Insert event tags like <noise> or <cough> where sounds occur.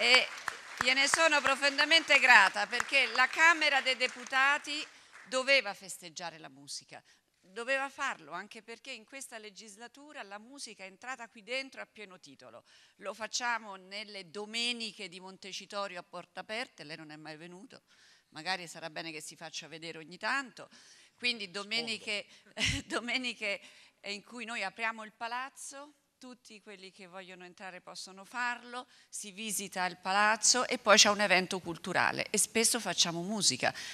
e gliene sono profondamente grata perché la Camera dei Deputati doveva festeggiare la musica, doveva farlo anche perché in questa legislatura la musica è entrata qui dentro a pieno titolo. Lo facciamo nelle domeniche di Montecitorio a porta aperte, lei non è mai venuto, magari sarà bene che si faccia vedere ogni tanto. Quindi domeniche, <laughs> domeniche in cui noi apriamo il palazzo tutti quelli che vogliono entrare possono farlo, si visita il palazzo e poi c'è un evento culturale e spesso facciamo musica.